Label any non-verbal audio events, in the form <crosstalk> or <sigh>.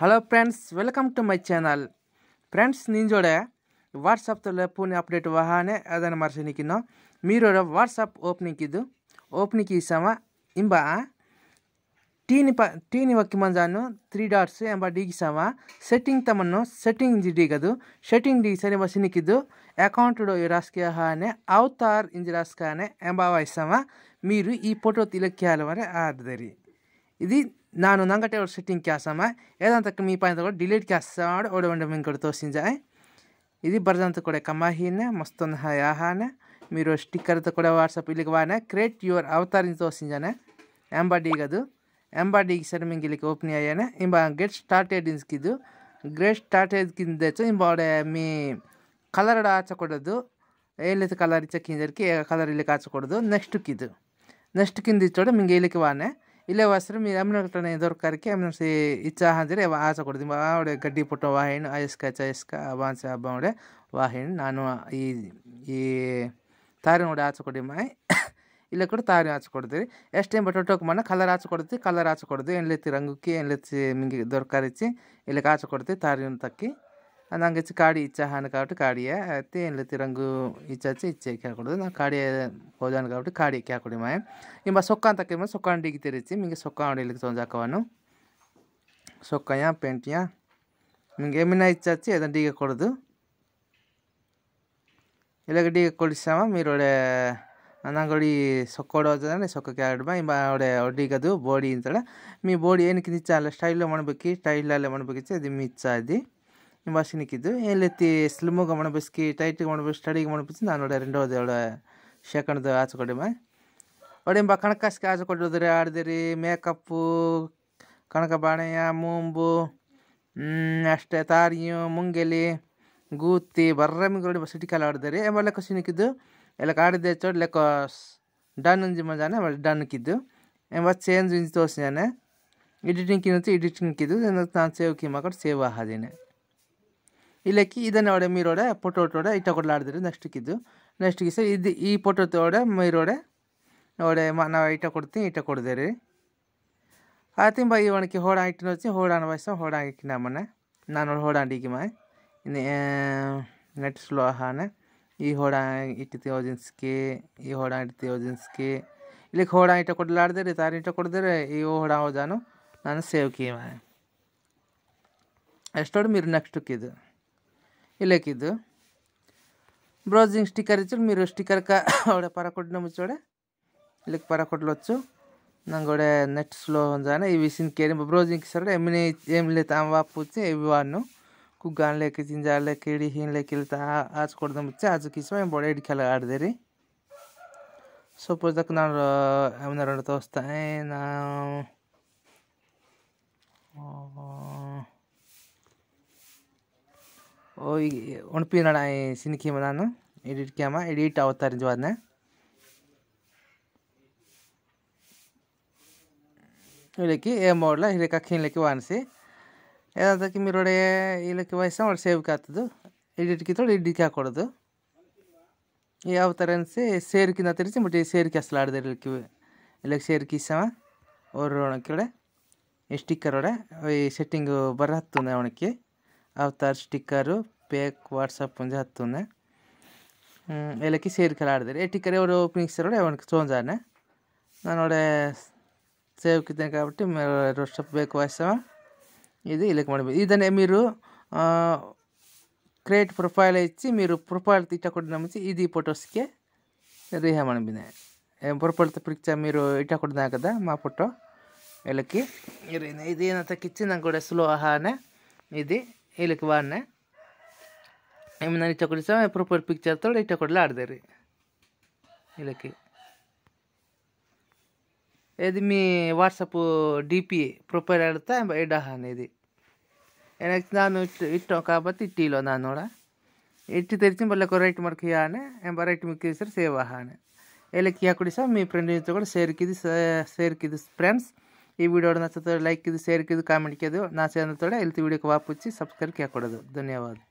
hello friends welcome to my channel friends ನಿಂಜೋಡೆ WhatsApp వాట్సాప్తో update update ಅದನ್ನು ಮಾಡ್ಸೋನಿಕ್ಕಿನ್ನು ಮೀರೋರ ವಾಟ್ಸಪ್ ಓಪನಿಂಗ್ ಇದ್ದು ಓಪನಿಂಗ್ ಈ ಸಮ ಇಂಬ ಟೀನಿ ಪ ಟೀನಿ ವಕ್ಕಿ ಮಂಜಾನು ತ್ರೀ ಡಾಟ್ಸ್ ಎಂಬ ಡಿಗಿ ಸಮ ಸೆಟ್ಟಿಂಗ್ ತಮ್ಮನ್ನು ಸೆಟ್ಟಿಂಗ್ ಡಿಗದು ಸೆಟ್ಟಿಂಗ್ ಡಿ ಸರಿ ಬಸಿನಿಕ್ಕಿದ್ದು ಅಕೌಂಟ್ ರಾಸ್ಕೆ ಹಾನೆ ಅವತಾರ್ ಇಂಜಿ ಎಂಬ ವಾಯ್ಸಮ ಮೀರು ಈ ಫೋಟೋ ತಿಲಕ್ಕೆ ಹಲವರೆ ಆದರಿ ಇದು ನಾನು ನಂಗಟೆ ಅವ್ರ సెట్టింగ్ ಕೆಲಸಮ್ಮ ఏదంతకు మీ పైన కూడా డిలీట్ చేస్తాడు ఓడవండి మేము ఇక్కడ తోసింజాయి ఇది ಬರ್ದಂತ ಕೂಡ ಕಮಾಹೀನ ಮಸ್ತೊಂದು ಯಾಹಾನ మీరు స్టిక్కర్ కూడా వాట్సాప్ ఇల్లికి వాన క్రియేట్ యువర్ అవతారిని తోసింజానే ಎಂಬಾಡಿಗೆ ಅದು ಎಂಬಾಡಿಗೆ ಸರ್ ಮಿಂಗಿಲಿಕ್ಕೆ ಓಪನ್ ಆಯ್ಯಾನೆ ಇಂಬ ಗೆಟ್ ಸ್ಟಾರ್ಟೆಡ್ ಇನ್ಸ್ಕಿದ್ದು ಗ್ರೇಟ್ ಸ್ಟಾರ್ಟೆಡ್ ಕಿಂದೆಚ್ಚು ಇಂಬ ಅವಡೆ ಮೀ ಕಲರ್ಡ ಆಚೆ ಕೊಡೋದು ಏಲಿತ ಕಲರ್ ಇಚ್ಚ ಕಿಂದಕ್ಕೆ ಕಲರ್ ಇಲ್ಲಿಗೆ ಆಚೆ ಕೊಡೋದು ನೆಕ್ಸ್ಟ್ ಕಿದ್ದು ನೆಕ್ಸ್ಟ್ ಕಿಂದ ಇಚ್ಚೋಡೆ ಮಿಂಗೆ ಇಲ್ಲಿಗೆ ವಾನೆ ಇಲ್ಲೇ ಹಸ್ರು ಮೀ ಅಮ್ಮನೇ ದೊರಕಾರಿಕ್ಕೆ ಎಮ್ನಿಸಿ ಇಚ್ಛಾ ಅಂದಿರಿ ಆಚ ಕೊಡ್ತೀನಿ ಅವೆ ಗಡ್ಡಿ ಪುಟ್ಟ ವಾಹಿನಿ ಆಯಸ್ಕಾ ಐಸ್ಕಾ ಅಬ್ಬಾ ಹಬ್ಬ ಅಬ್ಬಾವೆ ವಾಹಿನಿ ನಾನು ಈ ಈ ತಾರಿನ ಆಚ ಕೊಡಿ ಮಾ <coughs> ಇಲ್ಲ ಕೊಡ ತಾರಿನ ಹಚ್ ಎಷ್ಟು ಟೈಮ್ ಬಟ್ ಓಟೋಕೆ ಮಣ್ಣು ಕಲರ್ ಹಚ್ ಕೊಡ್ತೀವಿ ಕಲರ್ ಹಾಚ ಕೊಡೋದು ಎಣ್ಣೆ ರಂಗಕ್ಕೆ ಎನ್ಲತ್ತಿ ಮಿಂಗಿಗೆ ದೊರಕಾರಿ ಇಚ್ಛಿ ಇಲ್ಲಕ್ಕೆ ಆಚೆ ಕೊಡ್ತೀವಿ ತಾರಿನ ತಕ್ಕಿ ನನಗೆ ಗಾಡಿ ಇಚ್ಛ ಹಾನು కాబట్టి ಗಾಡಿಯೇ అయితే ఏం లేదు రంగు ఇచ్చచ్చి ఇచ్చే ఎక్కకూడదు నాకు కాడి పోదాను కాబట్టి కాడి ఎక్కకూడదు మా ఇంకా సొక్క అంతకేమో సొక్క అండికి తెరిచి మీకు సొక్క అండికి తోంజాకవాను సొక్కయా పెంటియా మీకేమైనా ఇచ్చచ్చి ఏదైనా దిగకూడదు ఇలాగ దిగకూడిస్తామా మీరు ನಂಗೊಡಿ ಸೊಕ್ಕೋಡೋದ್ರೆ ಸೊಕ್ಕಕ್ಕೆ ಆಡ್ಬ ಇಂಬ ಅವಡೆ ಒಡ್ಡಿಗದು ಬೋಡಿ ಅಂತೇಳಿ ಮೀ ಬೋಡಿ ಏನಕ್ಕೆ ನಿಚ್ಚ ಅಲ್ಲ ಸ್ಟೈಲ್ ಮಾಡ್ಬೇಕು ಸ್ಟೈಲಲ್ಲೇ ಮಾಡ್ಬೇಕಿತ್ತು ಅದು ಮಿಚ್ಚ ಅದಿ ಗಮನ ಬಸ್ಕಿ ಟೈಟ್ ಗಮನ ടൈറ്റ് ಸ್ಟಡಿ ಸ್ಟಡಿಗೆ ഗമണബിസ് ನಾನು ರೆಂಡೋದು ಅವಳ ಶೇಖಣದ ಆಚೆ ಕೊಡಿಮೆ ಒಡೆಂಬ ಕಣಕಾಸಿಗೆ ಆಚೆ ಆಡಿದೆ ರೀ ಮೇಕಪ್ಪು ಕಣಕ ಬಾಣೆಯ ಮೂಂಬು ಅಷ್ಟೇ ತಾರಿಯು ಮುಂಗೆಲಿ ಗೂತಿ ಬರ್ರಮಿಗೊಡಿ ಸಿಟಿ ಕಾಲ ಆಡಿದಾರೆ ಎಂಬ ಲೆಕ್ಕ ಸಿನಿಕ್ಕಿದ್ದು ಎಲ್ಲ ಕಾಡಿದೆ ಚೋಡ್ ಲೆಕ್ಕ ಡನ್ ಉಂಜಿ ಮಜಾನೆ ಆಮೇಲೆ ಕಿದ್ದು ಎಂಬ ಚೇಂಜ್ ಇಂಜ್ ತೋರಿಸಿದಾನೆ ಎಡಿಟಿಂಗ್ ಕಿನ್ನುತ್ತೆ ಎಡಿಟಿಂಗ್ ಕಿದ್ದು ನಾನು ಸೇವ್ ಕಿ ಮಾಡ್ಕೊಂಡು ಸೇವ್ ಆಹಾದೀನಿ ഇല്ലേക്ക് ಇದನ್ನು ಒಡೆ ಮೀರೋಡೆ ಪೊಟೋಟೋಡೆ ಇಟ್ಟ നെക്സ്റ്റ് ഇದ್ದು ನೆಕ್ಸ್ಟ್ ಸರ್ ಇದು ಈ ಪೊಟೋಟೋಡೆ ಮೀರೋಡೆ ನೋಡೆ ನಾವು ಇಟ್ಟ ಕೊಡ್ತೀನಿ ಇಟ್ಟ ರೀ ಆತಿಂಬ ಈ ಒಣಕ್ಕೆ ಹೋಡ ಇಟ್ಟಿನ ವಚ್ಚಿ ಬಯಸ ಹೋಡಾ ಇಟ್ಟಿನ ಮನೆ ನಾನು ಹೋಡಾಂಡಿಗೆ ಮಾಯ್ ನೆಟ್ ಸ್ಲೋ ಈ ಹೋಡ ಇಟ್ಟಿತಿ ಯೋಜಿನ್ಸ್ಕಿ ಈ ಹೋಡ ಇಟ್ಟಿತಿ ಯೋಜಿನ್ಸ್ಕಿ ಇಲ್ಲಿಗೆ ಹೋಡ ಇಟ್ಟ ರೀ ತಾರಿ ಇಟ್ಟ ರೀ ಈ ಹೋಡ ಹೋದಾನು ನಾನು ಸೇವ್ಕಿ ಮಾಯ ಎಷ್ಟೋಡು ಮೀರು ಕಿದು ಇಲ್ಲಕ್ಕಿದ್ದು బ్రౌజింగ్ స్టిక్కర్ ఇచ్చి మీరు స్టిక్కర్ ఆవిడ పరకొట్టిన ముచ్చోడ ఇళ్ళకి పరకొట్టలొచ్చు ನಂಗೊಡೆ ನೆಟ್ ಸ್ಲೋ ಅಂಜಾನೆ ಈ ವಿಸಿನ್ ಕೇರಿ ಬ್ರೌಸಿಂಗ್ ಸರಡೆ ಎಮ್ಮಿನಿ ಎಮ್ಲೆ ತಾಮ ವಾಪುಚ್ಚೆ ಇವು ಅನ್ನು ಕುಗ್ಗಾನ್ ಲೇಕಿ ತಿಂಜಾರ್ ಲೇಕಿ ಇಡಿ ಹೀನ್ ಲೇಕಿ ಇಲ್ಲಿ ತಾ ಆಚು ಕೊಡ್ದ ಮುಚ್ಚೆ ಆಚು ಕಿಸ್ಮ ಏನು ಬೊಡೆ ಇಡಿ ಕೆಲ ಆಡಿದೆ ರೀ ಸಪೋಸ್ ದಕ್ಕೆ ನಾನು ಏಮನ್ನ ತೋರಿಸ್ತಾ ನಾವು உணப்பினா சினிக்கியமாக நான் எடிட் கேமா எடிட் అవుతారని చూడనే ಇಲ್ಲಕ್ಕೆ ಎ ಮೋಡ್ಲ ಹಿರೇಕಾಕಿ ಇಲ್ಲಕ್ಕೆ ವಾಣಿಸಿ ಯಾವುದಕ್ಕೆ ಮಿರೋಡೆ ಇಲ್ಲಕ್ಕೆ ವಯಸ್ಸ ಅವ್ರು ಸೇವ್ಕೆ ಆಗ್ತದ್ದು ಇಡಿಟ್ಕಿ ತೊಳೆ ಇಡ್ಲಿಕ್ಕೆ ಹಾಕೊಡೋದು ಯಾವ ಥರ ಅನಿಸಿ ಸೇರಿಕಿನ ತಿರ್ಸಿ ಮತ್ತೆ ಸೇರಿಕೆ ಅಸಲಾಡ್ದೆ ಇಲ್ಲಕ್ಕೆ ಇಲ್ಲಕ್ಕೆ ಸೇರಿಕೆ ಇಸಮ ಅವ್ರ ಒಣಕ್ಕೆ ಎಷ್ಟಿಕ್ಕರೋಡೆ ಈ ಸೆಟ್ಟಿಂಗು ಬರತ್ತಂದೆ ಒಣಕ್ಕೆ ಅವತಾರ್ ಸ್ಟಿಕ್ಕರು ಪೇಕ್ ವಾಟ್ಸಪ್ ಮುಂದೆ ಹತ್ತುನೆ ఏ టిక్కర్ ఎవరు ಅವರು ಓಪನಿಂಗ್ కూడా ఎవరికి ಸೋಂಜಾನೆ ನಾನು ಒಡೆ సేవకిద్దాం కాబట్టి రొస్టప్ బేక్ వేస్తామా ఇది ఇలాగ మన ఇదనే మీరు క్రియేట్ ప్రొఫైల్ ఇచ్చి మీరు ప్రొఫైల్ ఇట్ట కొట్టిన నుంచి ఇది ఫొటోస్కి రీహా అనిపింది ప్రొఫైల్తో పిక్చర్ మీరు ఇట్ట కొట్టినా కదా మా ఫోటో వీళ్ళకి ఇది ఏనంత కిచ్చి నాకు కూడా స్లో ఆహానే ఇది ಇಲ್ಲಿಗೆ ಬಾರನೆ ಇಮ್ ನಾನು ಇಟ್ಟ ಕೊಡಿ ಸಹ ಪ್ರೊಪರ್ ಪಿಕ್ಚರ್ ತೊಡೆ ಇಟ್ಟ ಕೊಡಲ ಆಡ್ದೆ ರೀ ಇಲ್ಲಕ್ಕೆ ఇది మీ వాట్సాప్ డిపి ప్రొఫైల్ అడితే ఎడా అనేది ఎనక్ నాను ఇట్టో కాబట్టి ఇట్టిలో నాన్నోడ ఇట్టి తెరిచి మళ్ళీ రైట్ మడకి అని ఎంబ రైట్ మిక్కేసారు సేవ్ అని ఎలకి అక్కడ మీ ఫ్రెండ్ కూడా షేర్కి ఇది షేర్కి ఇది ఫ్రెండ్స్ ಈ ವಿಡಿಯೋನ ಲೈಕ್ ಇದು ಶೇರ್ ಇದು ಕಾಮೆಂಟ್ ಇದು ನಾ ಚಾನಲ್ ತೋಡೆ ಇಲ್ಲಿ ವಿಡಿಯೋಕ್ಕೆ ವಾಪುಚ್ಚಿ ಸಬ್ಸ್ಕ್ರೈಬ್ ಕೇಳ್ಕೊಡೋದು ಧನ್ಯವಾದ